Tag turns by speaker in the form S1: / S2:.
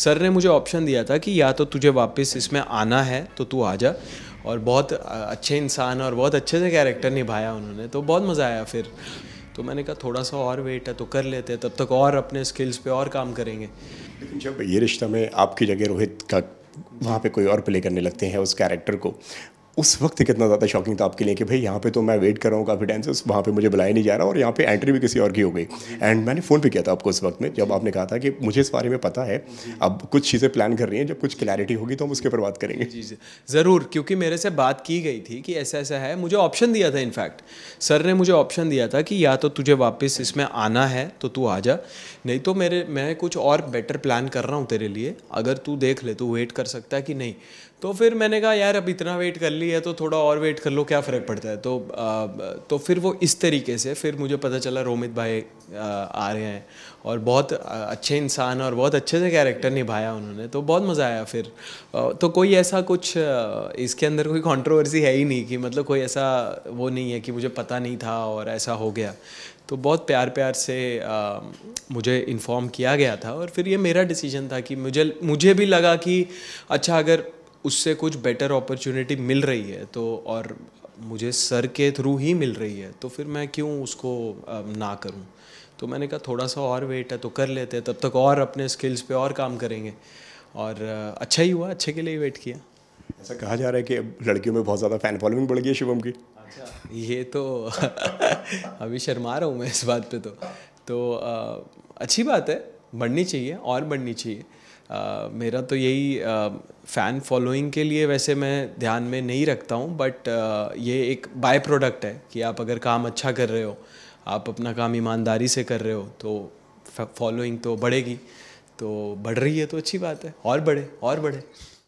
S1: sir ने मुझे option दिया था कि या तो तुझे वापस इसमें आना है तो तू आ जा और बहुत अच्छे इंसान और बहुत अच्छे से कैरेक्टर निभाया उन्होंने तो बहुत मज़ा आया फिर तो मैंने कहा थोड़ा सा और वेट है तो कर लेते हैं तब तक और अपने स्किल्स पे और काम करेंगे
S2: लेकिन जब ये रिश्ता में आपकी जगह रोहित का वहाँ पे कोई और प्ले करने लगते हैं उस कैरेक्टर को उस वक्त कितना ज़्यादा शॉकिंग था आपके लिए कि भाई यहाँ पे तो मैं वेट कर रहा हूँ काफ़ी टाइम से वहाँ पे मुझे बुलाया नहीं जा रहा और यहाँ पे एंट्री भी किसी और की हो गई एंड मैंने फ़ोन पे किया था आपको उस वक्त में जब आपने कहा था कि मुझे इस बारे में पता है अब कुछ चीज़ें प्लान कर रही हैं जब कुछ क्लैरिटी होगी तो हम उसके ऊपर बात करेंगे जी
S1: ज़रूर क्योंकि मेरे से बात की गई थी कि ऐसा ऐसा है मुझे ऑप्शन दिया था इनफैक्ट सर ने मुझे ऑप्शन दिया था कि या तो तुझे वापस इसमें आना है तो तू आ जा नहीं तो मेरे मैं कुछ और बेटर प्लान कर रहा हूँ तेरे लिए अगर तू देख ले तू वेट कर सकता है कि नहीं तो फिर मैंने कहा यार अब इतना वेट कर लिया रही है तो थोड़ा और वेट कर लो क्या फ़र्क पड़ता है तो आ, तो फिर वो इस तरीके से फिर मुझे पता चला रोमित भाई आ, आ रहे हैं और बहुत अच्छे इंसान और बहुत अच्छे से कैरेक्टर निभाया उन्होंने तो बहुत मज़ा आया फिर तो कोई ऐसा कुछ इसके अंदर कोई कंट्रोवर्सी है ही नहीं कि मतलब कोई ऐसा वो नहीं है कि मुझे पता नहीं था और ऐसा हो गया तो बहुत प्यार प्यार से आ, मुझे इन्फॉर्म किया गया था और फिर ये मेरा डिसीजन था कि मुझे मुझे भी लगा कि अच्छा अगर उससे कुछ बेटर अपॉर्चुनिटी मिल रही है तो और मुझे सर के थ्रू ही मिल रही है तो फिर मैं क्यों उसको ना करूं तो मैंने कहा थोड़ा सा और वेट है तो कर लेते हैं तब तक और अपने स्किल्स पे और काम करेंगे और अच्छा ही हुआ अच्छे के लिए ही वेट किया
S2: ऐसा कहा जा रहा है कि लड़कियों में बहुत ज़्यादा फ़ैन फॉलोइंग बढ़ गई है शिवम की अच्छा
S1: ये तो अभी शर्मा रहा हूँ मैं इस बात पे तो तो अच्छी बात है बढ़नी चाहिए और बढ़नी चाहिए मेरा तो यही फ़ैन फॉलोइंग के लिए वैसे मैं ध्यान में नहीं रखता हूँ बट ये एक बाय प्रोडक्ट है कि आप अगर काम अच्छा कर रहे हो आप अपना काम ईमानदारी से कर रहे हो तो फॉलोइंग तो बढ़ेगी तो बढ़ रही है तो अच्छी बात है और बढ़े और बढ़े